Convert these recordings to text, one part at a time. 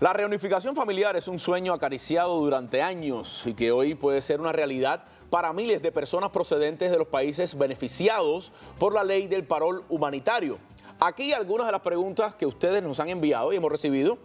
La reunificación familiar es un sueño acariciado durante años y que hoy puede ser una realidad para miles de personas procedentes de los países beneficiados por la ley del parol humanitario. Aquí algunas de las preguntas que ustedes nos han enviado y hemos recibido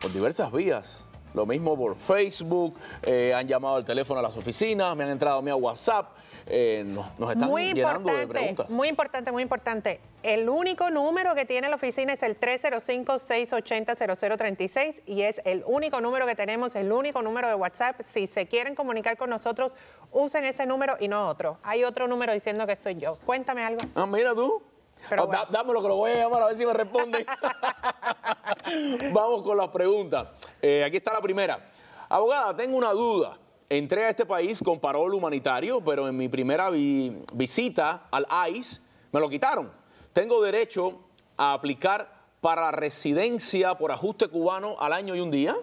por diversas vías. Lo mismo por Facebook, eh, han llamado al teléfono a las oficinas, me han entrado a mí a WhatsApp, eh, nos, están llenando de preguntas. Muy importante, muy importante. El único número que tiene la oficina es el 305-680-0036 y es el único número que tenemos, el único número de WhatsApp. Si se quieren comunicar con nosotros, usen ese número y no otro. Hay otro número diciendo que soy yo. Cuéntame algo. Ah, mira tú. Ah, dámelo que lo voy a llamar a ver si me responde. Vamos con las preguntas. Eh, aquí está la primera. Abogada, tengo una duda. Entré a este país con parol humanitario, pero en mi primera visita al ICE me lo quitaron. Tengo derecho a aplicar para residencia por ajuste cubano al año y un día.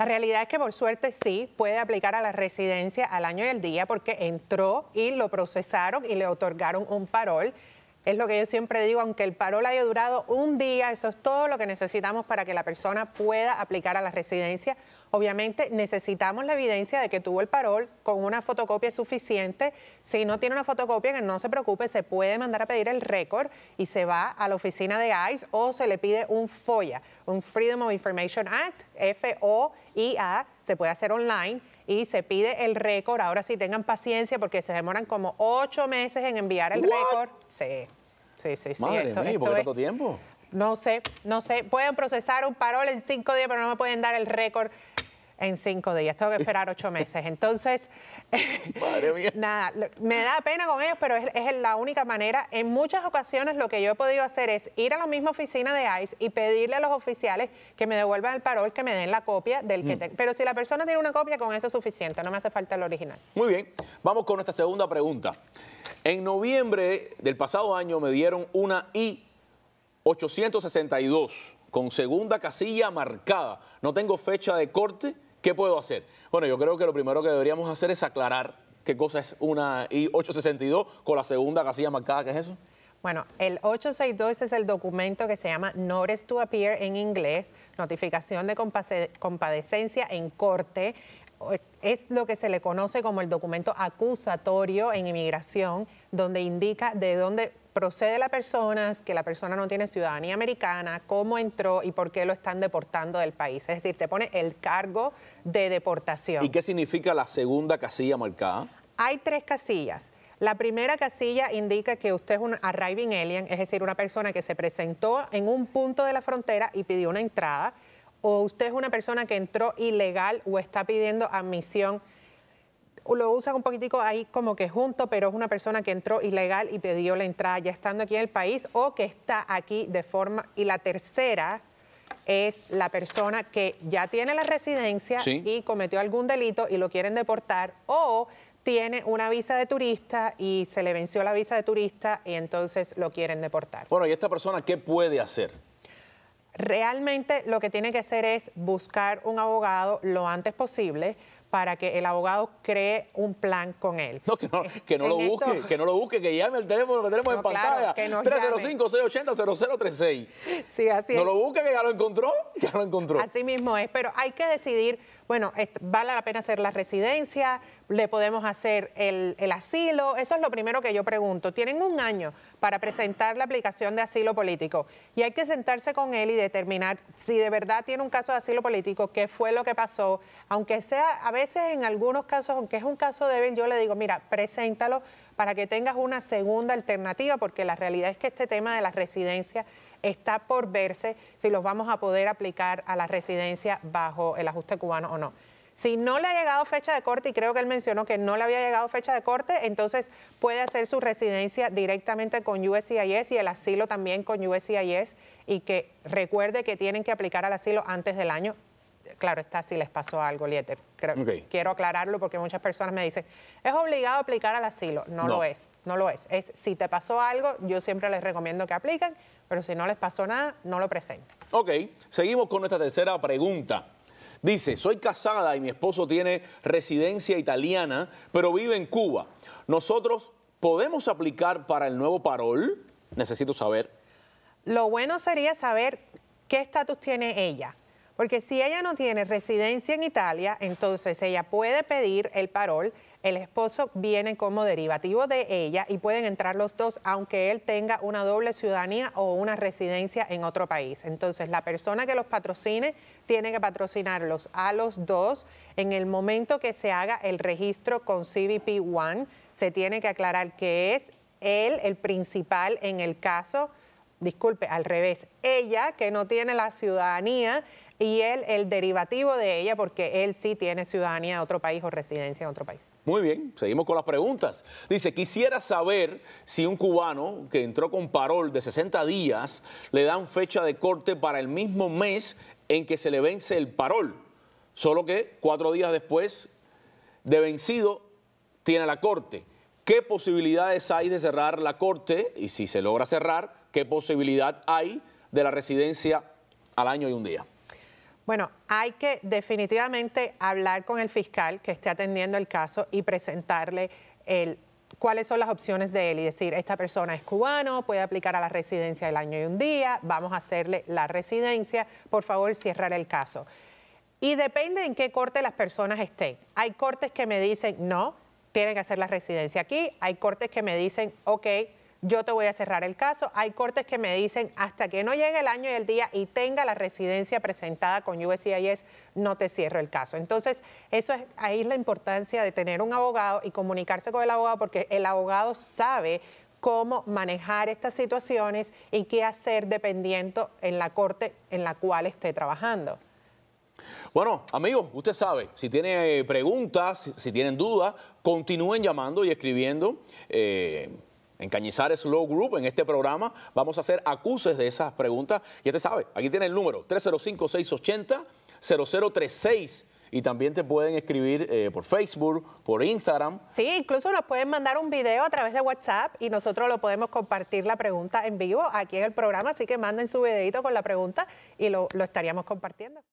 La realidad es que por suerte sí puede aplicar a la residencia al año y el día porque entró y lo procesaron y le otorgaron un parol es lo que yo siempre digo, aunque el parol haya durado un día, eso es todo lo que necesitamos para que la persona pueda aplicar a la residencia. Obviamente necesitamos la evidencia de que tuvo el parol con una fotocopia suficiente. Si no tiene una fotocopia, que no se preocupe, se puede mandar a pedir el récord y se va a la oficina de ICE o se le pide un FOIA, un Freedom of Information Act, F-O-I-A, se puede hacer online y se pide el récord. Ahora sí, tengan paciencia porque se demoran como ocho meses en enviar el récord. Sí. Sí, sí, sí. Madre mía, ¿por qué tanto tiempo? No sé, no sé. Pueden procesar un parol en cinco días, pero no me pueden dar el récord en cinco días. Tengo que esperar ocho meses. Entonces, Madre mía. nada, me da pena con ellos, pero es, la única manera. En muchas ocasiones lo que yo he podido hacer es ir a la misma oficina de ICE y pedirle a los oficiales que me devuelvan el parol, que me den la copia del que mm. tengo. Pero si la persona tiene una copia, con eso es suficiente, no me hace falta el original. Muy bien, vamos con nuestra segunda pregunta. En noviembre del pasado año me dieron una I862 con segunda casilla marcada. No tengo fecha de corte. ¿Qué puedo hacer? Bueno, yo creo que lo primero que deberíamos hacer es aclarar qué cosa es una I-862 con la segunda casilla marcada. ¿Qué es eso? Bueno, el 862 es el documento que se llama Notice to Appear en inglés, notificación de compadecencia en corte. Es lo que se le conoce como el documento acusatorio en inmigración, donde indica de dónde procede la persona, que la persona no tiene ciudadanía americana, cómo entró y por qué lo están deportando del país. Es decir, te pone el cargo de deportación. ¿Y qué significa la segunda casilla marcada? Hay tres casillas. La primera casilla indica que usted es un arriving alien, es decir, una persona que se presentó en un punto de la frontera y pidió una entrada, o usted es una persona que entró ilegal o está pidiendo admisión lo usan un poquitico ahí como que junto, pero es una persona que entró ilegal y pidió la entrada ya estando aquí en el país o que está aquí de forma... Y la tercera es la persona que ya tiene la residencia y cometió algún delito y lo quieren deportar o tiene una visa de turista y se le venció la visa de turista y entonces lo quieren deportar. Bueno, ¿y esta persona qué puede hacer? Realmente lo que tiene que hacer es buscar un abogado lo antes posible para que el abogado cree un plan con él. No, que no, eh, que no lo busque, que no lo busque, que llame al teléfono que tenemos en pantalla. 305-680-0036. Sí, así es. No lo busque, que ya lo encontró, ya lo encontró. Así mismo es, pero hay que decidir bueno, vale la pena hacer la residencia, le podemos hacer el, asilo, eso es lo primero que yo pregunto. Tienen un año para presentar la aplicación de asilo político y hay que sentarse con él y determinar si de verdad tiene un caso de asilo político, qué fue lo que pasó, aunque sea a veces en algunos casos, aunque es un caso débil, yo le digo, mira, preséntalo para que tengas una segunda alternativa, porque la realidad es que este tema de la residencia está por verse si los vamos a poder aplicar a la residencia bajo el ajuste cubano o no. Si no le ha llegado fecha de corte, y creo que él mencionó que no le había llegado fecha de corte, entonces puede hacer su residencia directamente con USCIS y el asilo también con USCIS y que recuerde que tienen que aplicar al asilo antes del año claro está, si les pasó algo, Liete. Quiero aclararlo porque muchas personas me dicen, es obligado aplicar al asilo. No, lo es, no lo es. Es si te pasó algo, yo siempre les recomiendo que apliquen, pero si no les pasó nada, no lo presenten. Ok, seguimos con nuestra tercera pregunta. Dice, soy casada y mi esposo tiene residencia italiana, pero vive en Cuba. ¿Nosotros podemos aplicar para el nuevo parol? Necesito saber. Lo bueno sería saber qué estatus tiene ella porque si ella no tiene residencia en Italia, entonces ella puede pedir el parol, el esposo viene como derivativo de ella y pueden entrar los dos aunque él tenga una doble ciudadanía o una residencia en otro país. Entonces la persona que los patrocine tiene que patrocinarlos a los dos en el momento que se haga el registro con CBP One. Se tiene que aclarar que es él el principal en el caso disculpe, al revés, ella que no tiene la ciudadanía y él el derivativo de ella porque él sí tiene ciudadanía de otro país o residencia en otro país. Muy bien, seguimos con las preguntas. Dice, quisiera saber si un cubano que entró con parol de 60 días le dan fecha de corte para el mismo mes en que se le vence el parol, solo que cuatro días después de vencido tiene la corte. ¿Qué posibilidades hay de cerrar la corte? Y si se logra cerrar, ¿qué posibilidad hay de la residencia al año y un día? Bueno, hay que definitivamente hablar con el fiscal que esté atendiendo el caso y presentarle cuáles son las opciones de él y decir, esta persona es cubano, puede aplicar a la residencia el año y un día, vamos a hacerle la residencia, por favor, cierrar el caso. Y depende en qué corte las personas estén. Hay cortes que me dicen, no, tienen que hacer la residencia aquí. Hay cortes que me dicen, ok, yo te voy a cerrar el caso. Hay cortes que me dicen, hasta que no llegue el año y el día y tenga la residencia presentada con USCIS, no te cierro el caso. Entonces, eso es, ahí es la importancia de tener un abogado y comunicarse con el abogado, porque el abogado sabe cómo manejar estas situaciones y qué hacer dependiendo en la corte en la cual esté trabajando. Bueno, amigos, usted sabe, si tiene eh, preguntas, si tienen dudas, continúen llamando y escribiendo. Eh, en Cañizares Low Group, en este programa, vamos a hacer acuses de esas preguntas. y usted sabe, aquí tiene el número 305-680-0036. Y también te pueden escribir eh, por Facebook, por Instagram. Sí, incluso nos pueden mandar un video a través de WhatsApp y nosotros lo podemos compartir la pregunta en vivo aquí en el programa. Así que manden su videito con la pregunta y lo estaríamos compartiendo.